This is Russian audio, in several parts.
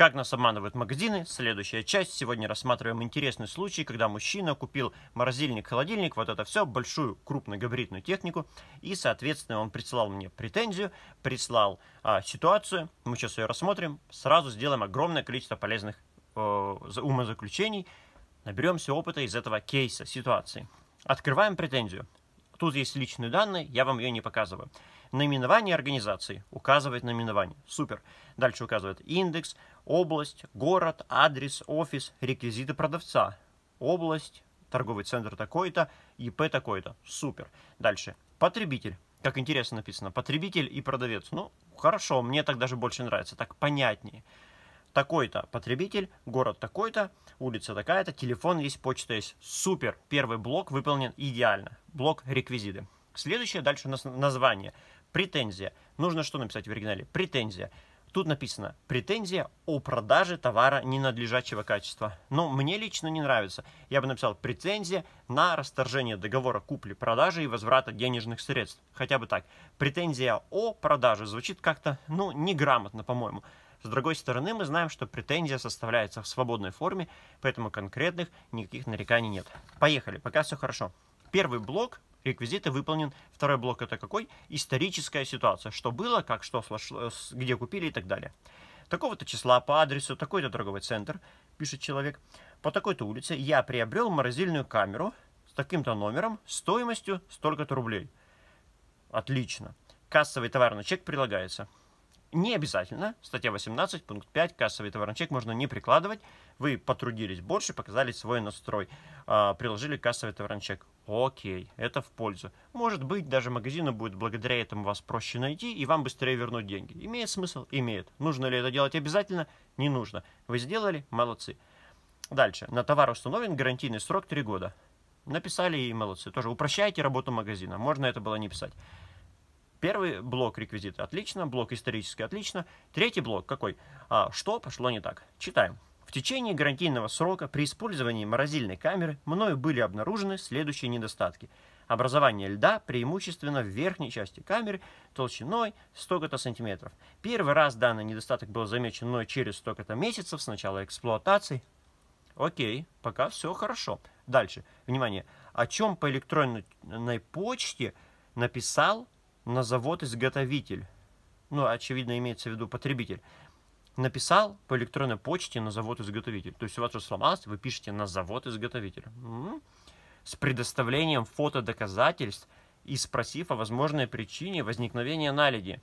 Как нас обманывают магазины? Следующая часть. Сегодня рассматриваем интересный случай, когда мужчина купил морозильник, холодильник, вот это все, большую крупногабаритную технику. И, соответственно, он присылал мне претензию, прислал а, ситуацию. Мы сейчас ее рассмотрим. Сразу сделаем огромное количество полезных э, умозаключений. Наберемся опыта из этого кейса, ситуации. Открываем претензию. Тут есть личные данные, я вам ее не показываю. Наименование организации. Указывает наименование. Супер. Дальше указывает индекс, область, город, адрес, офис, реквизиты продавца. Область, торговый центр такой-то, ИП такой-то. Супер. Дальше. Потребитель. Как интересно написано. Потребитель и продавец. Ну, хорошо, мне так даже больше нравится. Так понятнее. Такой-то потребитель, город такой-то, улица такая-то, телефон есть, почта есть. Супер. Первый блок выполнен идеально. Блок реквизиты. Следующее дальше у нас название. Претензия. Нужно что написать в оригинале? Претензия. Тут написано «претензия о продаже товара ненадлежащего качества». Но ну, мне лично не нравится. Я бы написал «претензия на расторжение договора купли-продажи и возврата денежных средств». Хотя бы так. «Претензия о продаже» звучит как-то, ну, неграмотно, по-моему. С другой стороны, мы знаем, что претензия составляется в свободной форме, поэтому конкретных никаких нареканий нет. Поехали, пока все хорошо. Первый блок реквизиты выполнен. Второй блок это какой? Историческая ситуация. Что было, как, что, где купили и так далее. Такого-то числа по адресу, такой-то торговый центр, пишет человек. По такой-то улице я приобрел морозильную камеру с таким-то номером, стоимостью столько-то рублей. Отлично. Кассовый товарный чек прилагается. Не обязательно. Статья 18, пункт 5. Кассовый товарный чек можно не прикладывать. Вы потрудились больше, показали свой настрой. А, приложили кассовый товарный чек. Окей, это в пользу. Может быть, даже магазину будет благодаря этому вас проще найти и вам быстрее вернуть деньги. Имеет смысл? Имеет. Нужно ли это делать обязательно? Не нужно. Вы сделали? Молодцы. Дальше. На товар установлен гарантийный срок 3 года. Написали и молодцы. Тоже упрощайте работу магазина. Можно это было не писать. Первый блок реквизиты отлично, блок исторический отлично. Третий блок какой? А, что пошло не так? Читаем. В течение гарантийного срока при использовании морозильной камеры мною были обнаружены следующие недостатки. Образование льда преимущественно в верхней части камеры толщиной столько-то сантиметров. Первый раз данный недостаток был замечен мной через столько-то месяцев с начала эксплуатации. Окей, пока все хорошо. Дальше, внимание, о чем по электронной почте написал на завод-изготовитель. Ну, очевидно, имеется в виду потребитель написал по электронной почте на завод-изготовитель. То есть у вас что сломалось, вы пишете на завод-изготовитель. С предоставлением фото доказательств и спросив о возможной причине возникновения наледи.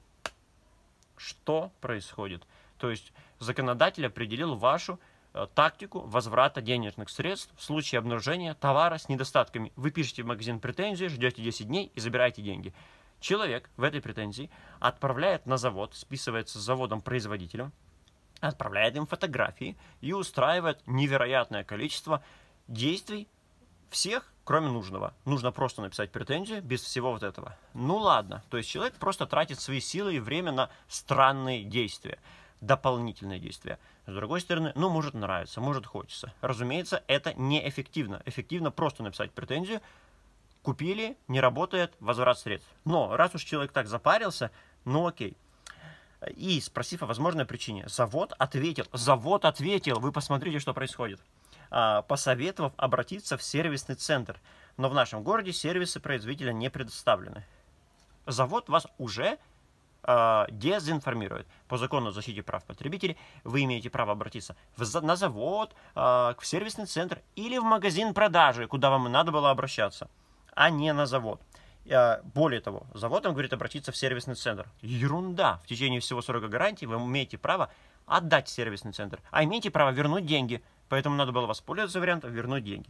Что происходит? То есть законодатель определил вашу э, тактику возврата денежных средств в случае обнаружения товара с недостатками. Вы пишете в магазин претензии, ждете 10 дней и забираете деньги. Человек в этой претензии отправляет на завод, списывается с заводом-производителем, отправляет им фотографии и устраивает невероятное количество действий всех, кроме нужного. Нужно просто написать претензию без всего вот этого. Ну ладно, то есть человек просто тратит свои силы и время на странные действия, дополнительные действия. С другой стороны, ну может нравится, может хочется. Разумеется, это неэффективно. Эффективно просто написать претензию, купили, не работает, возврат средств. Но раз уж человек так запарился, ну окей, и спросив о возможной причине. Завод ответил, завод ответил, вы посмотрите, что происходит. А, посоветовав обратиться в сервисный центр, но в нашем городе сервисы производителя не предоставлены. Завод вас уже а, дезинформирует. По закону о защите прав потребителей вы имеете право обратиться в, на завод, а, в сервисный центр или в магазин продажи, куда вам надо было обращаться, а не на завод. Э, более того, завод вам говорит обратиться в сервисный центр. Ерунда. В течение всего срока гарантии вы имеете право отдать сервисный центр, а имеете право вернуть деньги. Поэтому надо было воспользоваться вариантом вернуть деньги.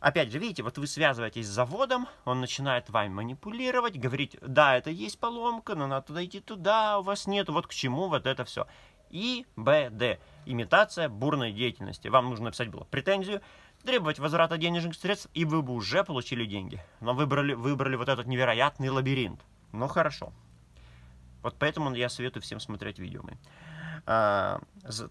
Опять же, видите, вот вы связываетесь с заводом, он начинает вами манипулировать, говорить, да, это есть поломка, но надо туда идти туда, у вас нет, вот к чему вот это все. И Б, Д. Имитация бурной деятельности. Вам нужно написать было претензию, требовать возврата денежных средств, и вы бы уже получили деньги. Но выбрали, выбрали вот этот невероятный лабиринт. Ну хорошо. Вот поэтому я советую всем смотреть видео мои. А,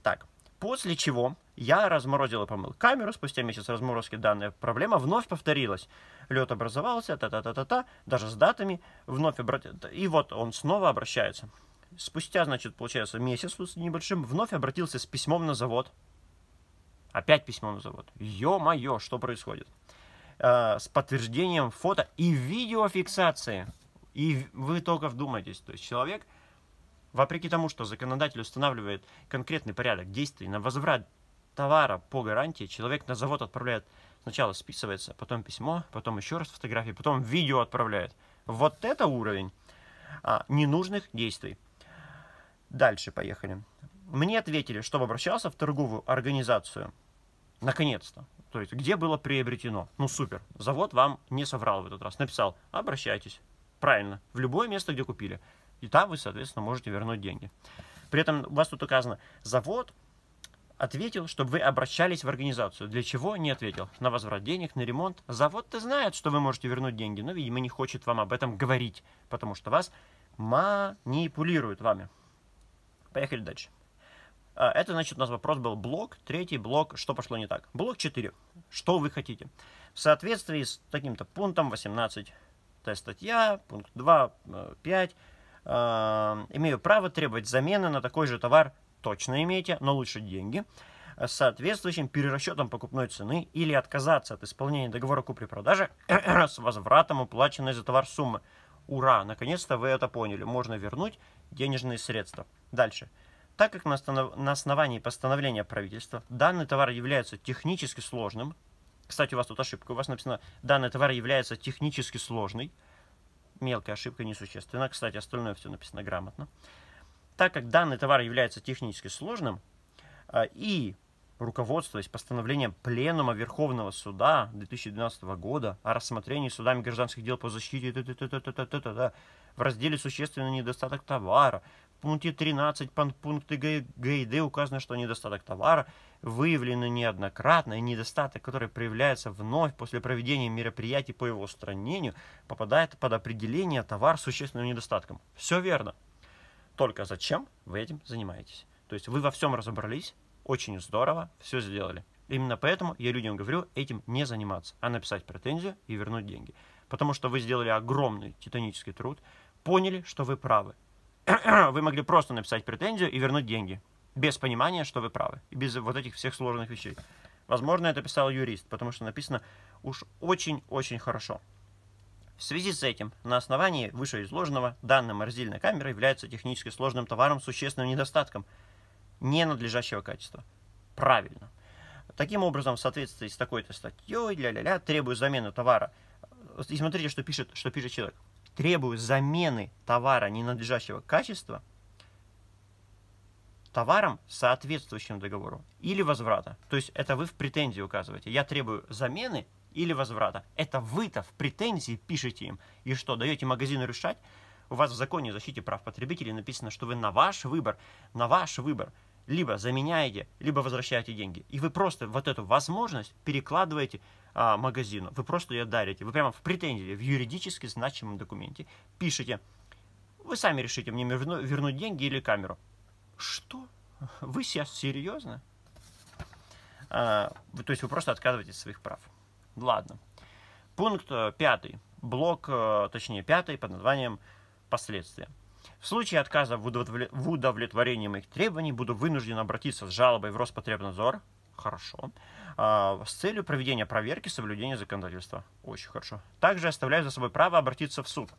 так, после чего я разморозил и помыл камеру, спустя месяц разморозки данная проблема вновь повторилась. Лед образовался, та-та-та-та-та, даже с датами, вновь обрат... и вот он снова обращается. Спустя, значит, получается, месяц с небольшим, вновь обратился с письмом на завод, Опять письмо на завод. Ё-моё, что происходит? Э, с подтверждением фото и видеофиксации. И вы только вдумайтесь. То есть человек, вопреки тому, что законодатель устанавливает конкретный порядок действий на возврат товара по гарантии, человек на завод отправляет сначала списывается, потом письмо, потом еще раз фотографии, потом видео отправляет. Вот это уровень а, ненужных действий. Дальше поехали. Мне ответили, чтобы обращался в торговую организацию. Наконец-то. То есть, где было приобретено? Ну, супер. Завод вам не соврал в этот раз. Написал, обращайтесь. Правильно. В любое место, где купили. И там вы, соответственно, можете вернуть деньги. При этом у вас тут указано, завод ответил, чтобы вы обращались в организацию. Для чего? Не ответил. На возврат денег, на ремонт. Завод-то знает, что вы можете вернуть деньги, но, видимо, не хочет вам об этом говорить, потому что вас манипулируют вами. Поехали дальше. А, это, значит, у нас вопрос был блок, третий блок, что пошло не так. Блок 4. Что вы хотите? В соответствии с таким-то пунктом 18 та статья, пункт 2, 5, э, а, имею право требовать замены на такой же товар, точно имейте, но лучше деньги, э, с соответствующим перерасчетом покупной цены или отказаться от исполнения договора купли-продажи с возвратом уплаченной за товар суммы. Ура! Наконец-то вы это поняли. Можно вернуть денежные средства. Дальше. Так как на основании постановления правительства данный товар является технически сложным, кстати, у вас тут ошибка, у вас написано, данный товар является технически сложный, мелкая ошибка несущественна, кстати, остальное все написано грамотно. Так как данный товар является технически сложным, э, и руководствуясь постановлением Пленума Верховного Суда 2012 года о рассмотрении судами гражданских дел по защите в разделе «Существенный недостаток товара» пункте 13 пункта Г, указано, что недостаток товара выявлены неоднократно, и недостаток, который проявляется вновь после проведения мероприятий по его устранению, попадает под определение товар с существенным недостатком. Все верно. Только зачем вы этим занимаетесь? То есть вы во всем разобрались, очень здорово, все сделали. Именно поэтому я людям говорю этим не заниматься, а написать претензию и вернуть деньги. Потому что вы сделали огромный титанический труд, поняли, что вы правы, вы могли просто написать претензию и вернуть деньги, без понимания, что вы правы, и без вот этих всех сложных вещей. Возможно, это писал юрист, потому что написано уж очень-очень хорошо. В связи с этим, на основании вышеизложенного, данная морозильная камера является технически сложным товаром с существенным недостатком ненадлежащего качества. Правильно. Таким образом, в соответствии с такой-то статьей, ля-ля-ля, требую замены товара. И смотрите, что пишет, что пишет человек требую замены товара ненадлежащего качества товаром, соответствующим договору, или возврата. То есть это вы в претензии указываете. Я требую замены или возврата. Это вы-то в претензии пишете им. И что, даете магазину решать? У вас в законе о защите прав потребителей написано, что вы на ваш выбор, на ваш выбор – либо заменяете, либо возвращаете деньги. И вы просто вот эту возможность перекладываете а, магазину, вы просто ее дарите. Вы прямо в претензии, в юридически значимом документе пишете, вы сами решите, мне верну, вернуть деньги или камеру. Что? Вы сейчас серьезно? А, вы, то есть вы просто отказываетесь от своих прав. Ладно. Пункт э, пятый. Блок, э, точнее пятый под названием «Последствия». В случае отказа в удовлетворении моих требований буду вынужден обратиться с жалобой в Роспотребнадзор. Хорошо. А, с целью проведения проверки соблюдения законодательства. Очень хорошо. Также оставляю за собой право обратиться в суд.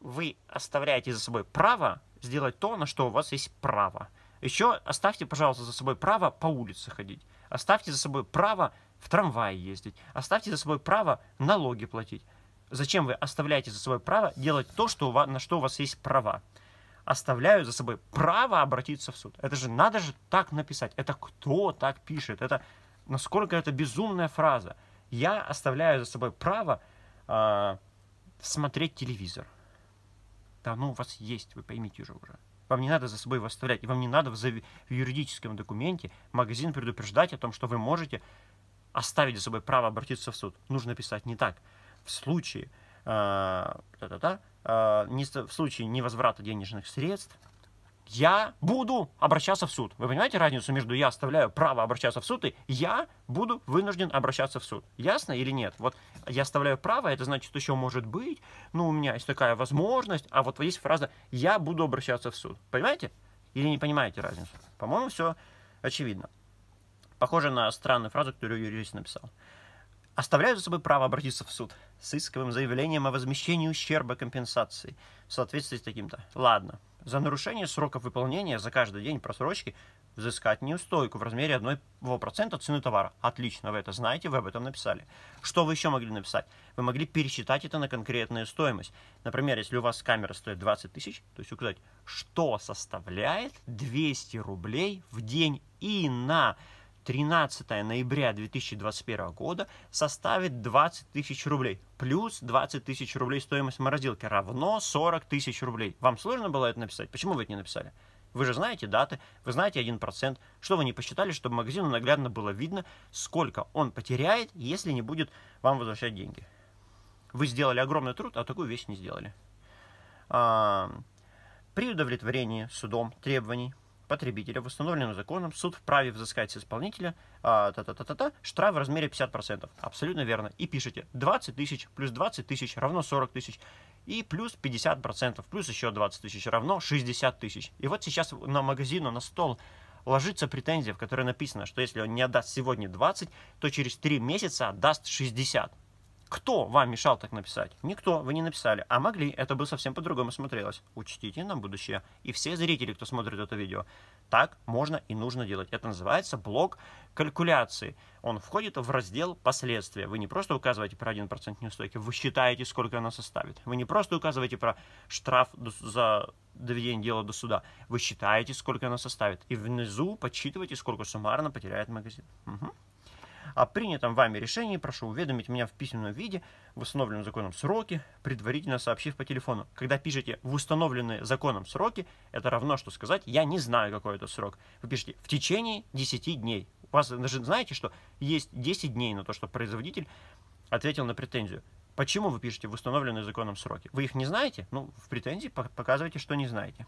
Вы оставляете за собой право сделать то, на что у вас есть право. Еще оставьте, пожалуйста, за собой право по улице ходить. Оставьте за собой право в трамвае ездить. Оставьте за собой право налоги платить. Зачем вы оставляете за собой право делать то, что у вас, на что у вас есть права? Оставляю за собой право обратиться в суд. Это же надо же так написать. Это кто так пишет? Это насколько это безумная фраза. Я оставляю за собой право э, смотреть телевизор. Да, ну у вас есть, вы поймите уже уже. Вам не надо за собой выставлять, и вам не надо в, в юридическом документе магазин предупреждать о том, что вы можете оставить за собой право обратиться в суд. Нужно писать не так. В случае, э, э, не, в случае невозврата денежных средств я буду обращаться в суд. Вы понимаете разницу между я оставляю право обращаться в суд и я буду вынужден обращаться в суд? Ясно или нет? Вот я оставляю право, это значит что еще может быть, ну у меня есть такая возможность, а вот есть фраза я буду обращаться в суд. Понимаете? Или не понимаете разницу? По-моему, все очевидно похоже на странную фразу, которую юрист написал. Оставляют за собой право обратиться в суд с исковым заявлением о возмещении ущерба компенсации в соответствии с таким-то. Ладно. За нарушение сроков выполнения за каждый день просрочки взыскать неустойку в размере 1% цены товара. Отлично, вы это знаете, вы об этом написали. Что вы еще могли написать? Вы могли пересчитать это на конкретную стоимость. Например, если у вас камера стоит 20 тысяч, то есть указать, что составляет 200 рублей в день и на 13 ноября 2021 года составит 20 тысяч рублей. Плюс 20 тысяч рублей стоимость морозилки равно 40 тысяч рублей. Вам сложно было это написать? Почему вы это не написали? Вы же знаете даты, вы знаете 1%. Что вы не посчитали, чтобы магазину наглядно было видно, сколько он потеряет, если не будет вам возвращать деньги. Вы сделали огромный труд, а такую вещь не сделали. А, при удовлетворении судом требований потребителя, восстановленным законом, суд вправе взыскать с исполнителя а, та -та -та -та -та, штраф в размере 50%. Абсолютно верно. И пишите 20 тысяч плюс 20 тысяч равно 40 тысяч. И плюс 50%, плюс еще 20 тысяч равно 60 тысяч. И вот сейчас на магазину, на стол ложится претензия, в которой написано, что если он не отдаст сегодня 20, то через 3 месяца отдаст 60. Кто вам мешал так написать? Никто, вы не написали. А могли, это бы совсем по-другому смотрелось. Учтите на будущее. И все зрители, кто смотрит это видео. Так можно и нужно делать. Это называется блок калькуляции. Он входит в раздел последствия. Вы не просто указываете про 1% неустойки, вы считаете, сколько она составит. Вы не просто указываете про штраф за доведение дела до суда. Вы считаете, сколько она составит. И внизу подсчитываете, сколько суммарно потеряет магазин. Угу. О принятом вами решении прошу уведомить меня в письменном виде в установленном законом сроке, предварительно сообщив по телефону. Когда пишете «в установленные законом сроки», это равно, что сказать «я не знаю, какой это срок». Вы пишете «в течение 10 дней». У вас даже знаете, что есть 10 дней на то, что производитель ответил на претензию. Почему вы пишете в установленные законом сроки? Вы их не знаете? Ну, в претензии показывайте, что не знаете.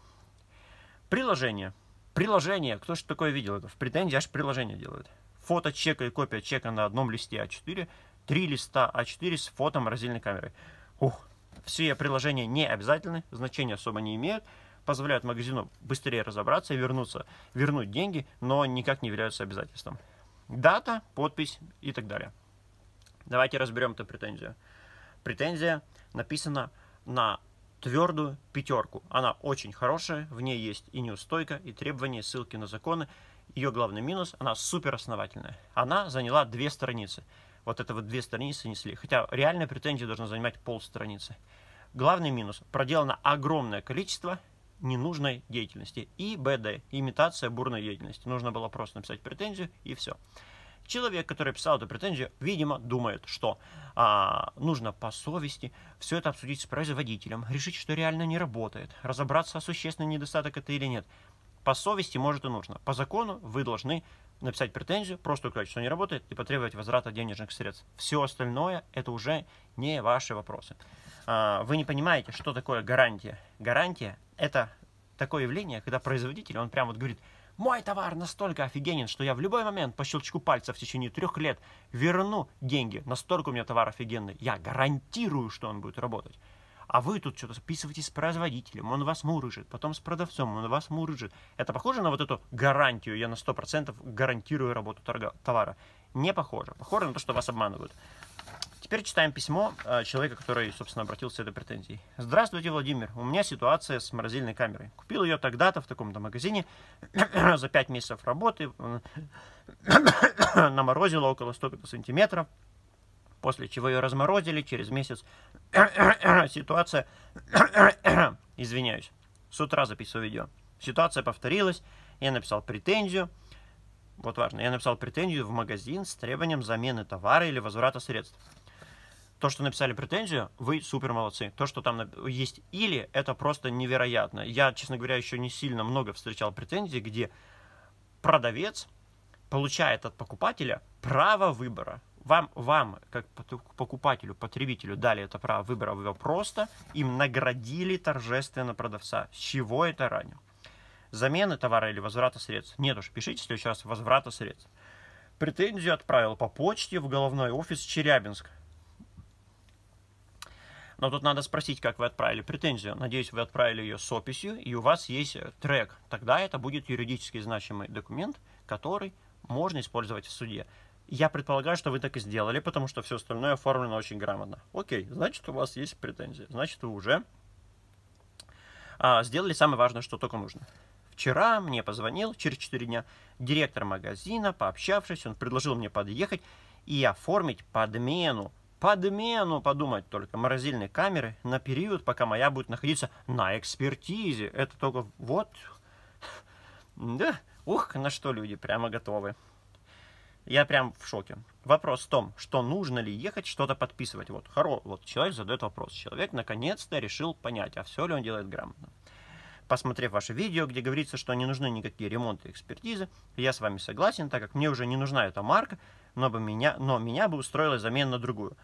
Приложение. Приложение. Кто же такое видел? Это в претензии аж приложение делают фото чека и копия чека на одном листе А4, три листа А4 с фото морозильной камеры Ух, все приложения не обязательны, значения особо не имеют, позволяют магазину быстрее разобраться и вернуться, вернуть деньги, но никак не являются обязательством. Дата, подпись и так далее. Давайте разберем эту претензию. Претензия написана на твердую пятерку. Она очень хорошая, в ней есть и неустойка, и требования, и ссылки на законы. Ее главный минус, она супер основательная. Она заняла две страницы. Вот это вот две страницы несли. Хотя реальная претензия должна занимать пол страницы. Главный минус, проделано огромное количество ненужной деятельности. И БД, имитация бурной деятельности. Нужно было просто написать претензию и все. Человек, который писал эту претензию, видимо, думает, что а, нужно по совести все это обсудить с производителем, решить, что реально не работает, разобраться, существенный недостаток это или нет. По совести, может, и нужно. По закону вы должны написать претензию, просто указать, что не работает, и потребовать возврата денежных средств. Все остальное – это уже не ваши вопросы. А, вы не понимаете, что такое гарантия. Гарантия – это такое явление, когда производитель, он прямо вот говорит, мой товар настолько офигенен, что я в любой момент по щелчку пальца в течение трех лет верну деньги. Настолько у меня товар офигенный. Я гарантирую, что он будет работать а вы тут что-то списываете с производителем, он вас мурыжит, потом с продавцом, он вас мурыжит. Это похоже на вот эту гарантию, я на 100% гарантирую работу торга, товара? Не похоже. Похоже на то, что вас обманывают. Теперь читаем письмо э, человека, который, собственно, обратился с этой претензией. Здравствуйте, Владимир. У меня ситуация с морозильной камерой. Купил ее тогда-то в таком-то магазине. за 5 месяцев работы наморозило около столько-то сантиметров после чего ее разморозили, через месяц ситуация, извиняюсь, с утра записываю видео. Ситуация повторилась, я написал претензию, вот важно, я написал претензию в магазин с требованием замены товара или возврата средств. То, что написали претензию, вы супер молодцы. То, что там есть или, это просто невероятно. Я, честно говоря, еще не сильно много встречал претензий, где продавец получает от покупателя право выбора вам, вам, как покупателю, потребителю, дали это право, выбора его просто, им наградили торжественно продавца. С чего это ранее? Замены товара или возврата средств? Нет уж, пишите в следующий раз возврата средств. Претензию отправил по почте в головной офис Челябинск. Но тут надо спросить, как вы отправили претензию. Надеюсь, вы отправили ее с описью, и у вас есть э, трек. Тогда это будет юридически значимый документ, который можно использовать в суде. Я предполагаю, что вы так и сделали, потому что все остальное оформлено очень грамотно. Окей, значит, у вас есть претензии. Значит, вы уже а, сделали самое важное, что только нужно. Вчера мне позвонил, через 4 дня, директор магазина, пообщавшись, он предложил мне подъехать и оформить подмену, подмену, подумать только, морозильной камеры на период, пока моя будет находиться на экспертизе. Это только вот, да, ух, на что люди прямо готовы. Я прям в шоке. Вопрос в том, что нужно ли ехать что-то подписывать. Вот, хоро, вот человек задает вопрос. Человек наконец-то решил понять, а все ли он делает грамотно. Посмотрев ваше видео, где говорится, что не нужны никакие ремонты и экспертизы, я с вами согласен, так как мне уже не нужна эта марка, но, бы меня, но меня бы устроила замена на другую.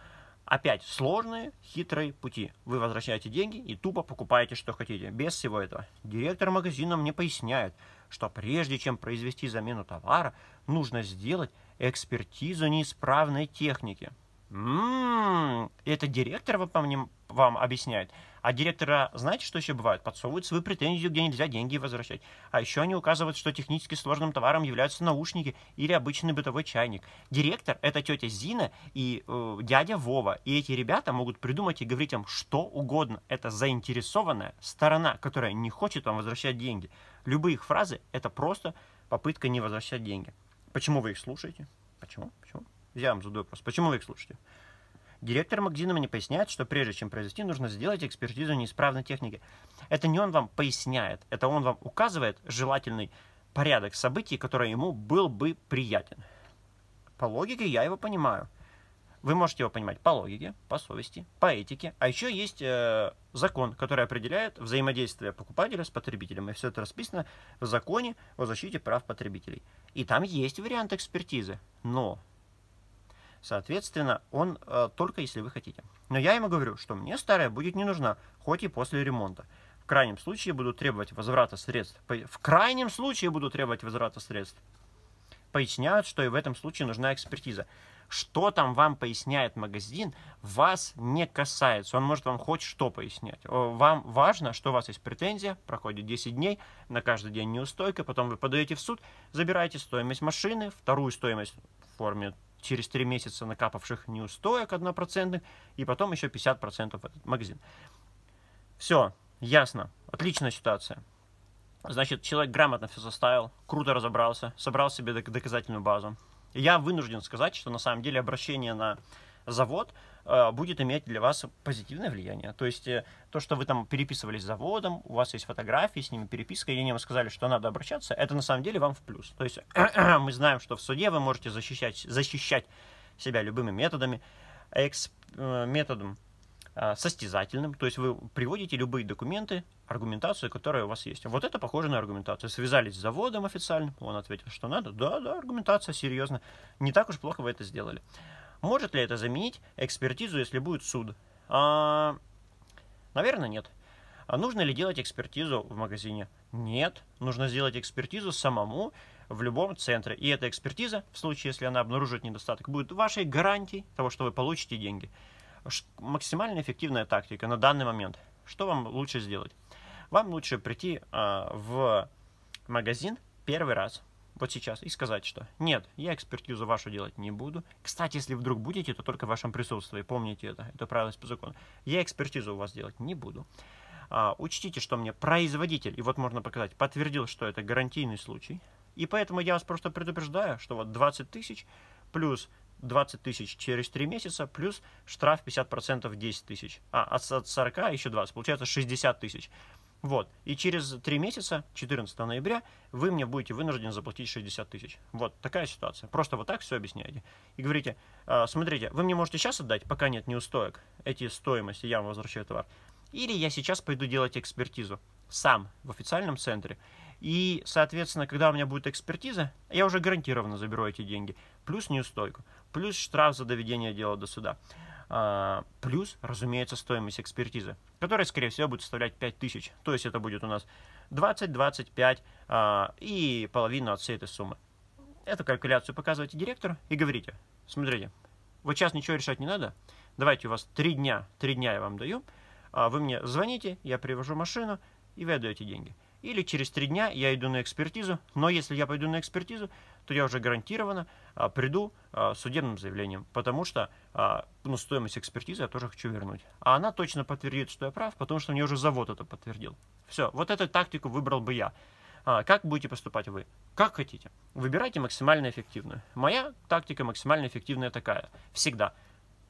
Опять сложные, хитрые пути. Вы возвращаете деньги и тупо покупаете, что хотите, без всего этого. Директор магазина мне поясняет, что прежде чем произвести замену товара, нужно сделать экспертизу неисправной техники. м м-м, это директор вам, вам, вам объясняет. А директора, знаете, что еще бывает? Подсовывают свою претензию, где нельзя деньги возвращать. А еще они указывают, что технически сложным товаром являются наушники или обычный бытовой чайник. Директор – это тетя Зина и э, дядя Вова. И эти ребята могут придумать и говорить им что угодно. Это заинтересованная сторона, которая не хочет вам возвращать деньги. Любые их фразы – это просто попытка не возвращать деньги. Почему вы их слушаете? Почему? Почему? Я вам задаю вопрос. Почему вы их слушаете? Директор магазина мне поясняет, что прежде чем произвести, нужно сделать экспертизу неисправной техники. Это не он вам поясняет, это он вам указывает желательный порядок событий, который ему был бы приятен. По логике я его понимаю. Вы можете его понимать по логике, по совести, по этике. А еще есть э, закон, который определяет взаимодействие покупателя с потребителем. И все это расписано в законе о защите прав потребителей. И там есть вариант экспертизы, но, соответственно, он э, только если вы хотите. Но я ему говорю, что мне старая будет не нужна, хоть и после ремонта. В крайнем случае буду требовать возврата средств. В крайнем случае буду требовать возврата средств. Поясняют, что и в этом случае нужна экспертиза. Что там вам поясняет магазин, вас не касается. Он может вам хоть что пояснять. Вам важно, что у вас есть претензия, проходит 10 дней, на каждый день неустойка, потом вы подаете в суд, забираете стоимость машины, вторую стоимость в форме через 3 месяца накапавших неустоек 1%, и потом еще 50% в этот магазин. Все, ясно, отличная ситуация. Значит, человек грамотно все составил, круто разобрался, собрал себе доказательную базу, я вынужден сказать, что на самом деле обращение на завод э, будет иметь для вас позитивное влияние. То есть э, то, что вы там переписывались с заводом, у вас есть фотографии, с ними переписка, и они вам сказали, что надо обращаться, это на самом деле вам в плюс. То есть мы знаем, что в суде вы можете защищать, защищать себя любыми методами, экс, э, методом Э, состязательным, то есть вы приводите любые документы, аргументацию, которая у вас есть. Вот это похоже на аргументацию. Связались с заводом официально, он ответил, что надо. Да, да, аргументация, серьезно. Не так уж плохо вы это сделали. Может ли это заменить экспертизу, если будет суд? А, наверное, нет. А нужно ли делать экспертизу в магазине? Нет. Нужно сделать экспертизу самому в любом центре. И эта экспертиза, в случае, если она обнаружит недостаток, будет вашей гарантией того, что вы получите деньги максимально эффективная тактика на данный момент. Что вам лучше сделать? Вам лучше прийти э, в магазин первый раз, вот сейчас, и сказать, что нет, я экспертизу вашу делать не буду. Кстати, если вдруг будете, то только в вашем присутствии, помните это, это правило по закону. Я экспертизу у вас делать не буду. А, учтите, что мне производитель, и вот можно показать, подтвердил, что это гарантийный случай. И поэтому я вас просто предупреждаю, что вот 20 тысяч плюс 20 тысяч через 3 месяца, плюс штраф 50% 10 тысяч. А, а от 40 еще 20, получается 60 тысяч. Вот. И через 3 месяца, 14 ноября, вы мне будете вынуждены заплатить 60 тысяч. Вот такая ситуация. Просто вот так все объясняете. И говорите, «А, смотрите, вы мне можете сейчас отдать, пока нет неустоек, эти стоимости, я вам возвращаю товар. Или я сейчас пойду делать экспертизу сам в официальном центре. И, соответственно, когда у меня будет экспертиза, я уже гарантированно заберу эти деньги, плюс неустойку плюс штраф за доведение дела до суда. А, плюс, разумеется, стоимость экспертизы, которая, скорее всего, будет составлять 5000. То есть это будет у нас 20, 25 а, и половину от всей этой суммы. Эту калькуляцию показывайте директору и говорите, смотрите, вот сейчас ничего решать не надо, давайте у вас три дня, три дня я вам даю, а вы мне звоните, я привожу машину, и вы отдаете деньги. Или через три дня я иду на экспертизу, но если я пойду на экспертизу, то я уже гарантированно а, приду а, с судебным заявлением, потому что а, ну, стоимость экспертизы я тоже хочу вернуть. А она точно подтвердит, что я прав, потому что мне уже завод это подтвердил. Все, вот эту тактику выбрал бы я. Как будете поступать вы? Как хотите. Выбирайте максимально эффективную. Моя тактика максимально эффективная такая. Всегда.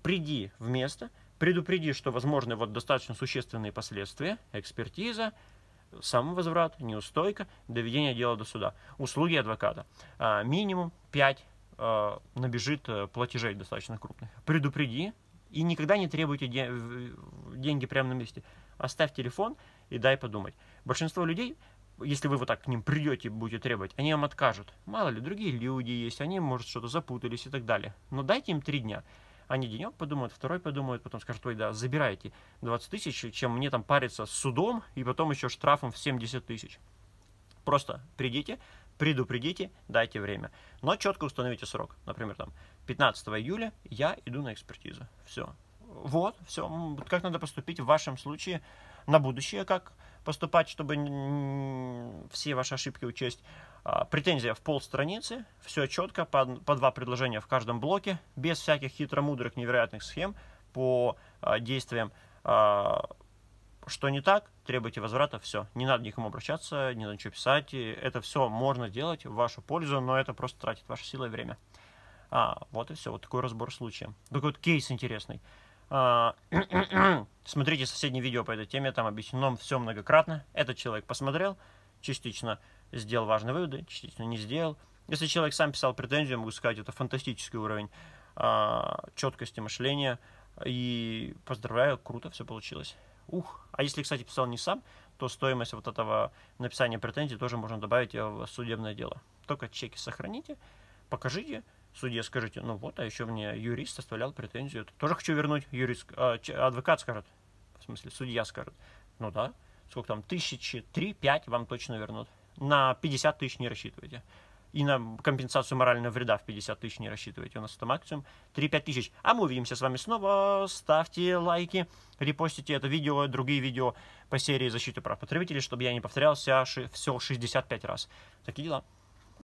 Приди в место, предупреди, что возможны вот достаточно существенные последствия, экспертиза, возврат неустойка, доведение дела до суда. Услуги адвоката. А, минимум 5 а, набежит э, платежей достаточно крупных. Предупреди и никогда не требуйте деньги прямо на месте. Оставь телефон и дай подумать. Большинство людей, если вы вот так к ним придете и будете требовать, они вам откажут. Мало ли, другие люди есть, они, может, что-то запутались и так далее. Но дайте им три дня. Они денек подумают, второй подумают, потом скажут, ой, да, забирайте 20 тысяч, чем мне там париться с судом и потом еще штрафом в 70 тысяч. Просто придите, предупредите, дайте время. Но четко установите срок. Например, там 15 июля я иду на экспертизу. Все, вот, все, как надо поступить в вашем случае на будущее, как поступать, чтобы все ваши ошибки учесть. А, претензия в пол страницы, все четко, по, по два предложения в каждом блоке, без всяких хитро мудрых невероятных схем по а, действиям. А, что не так, требуйте возврата, все. Не надо никому обращаться, не надо ничего писать. Это все можно делать в вашу пользу, но это просто тратит ваши силы и время. А, вот и все, вот такой разбор случая. Такой вот кейс интересный. А, смотрите соседнее видео по этой теме, там объяснено все многократно. Этот человек посмотрел, частично сделал важные выводы, частично не сделал. Если человек сам писал претензию, могу сказать, это фантастический уровень а, четкости мышления. И поздравляю, круто все получилось. Ух, а если, кстати, писал не сам, то стоимость вот этого написания претензий тоже можно добавить в судебное дело. Только чеки сохраните, покажите, Судье скажите, ну вот, а еще мне юрист оставлял претензию. Тоже хочу вернуть юрист. А, адвокат скажет, в смысле, судья скажет. Ну да, сколько там, тысячи, три, пять вам точно вернут. На 50 тысяч не рассчитывайте. И на компенсацию морального вреда в 50 тысяч не рассчитывайте. У нас это максимум 3-5 тысяч. А мы увидимся с вами снова. Ставьте лайки, репостите это видео, другие видео по серии защиты прав потребителей, чтобы я не повторялся все 65 раз. Такие дела.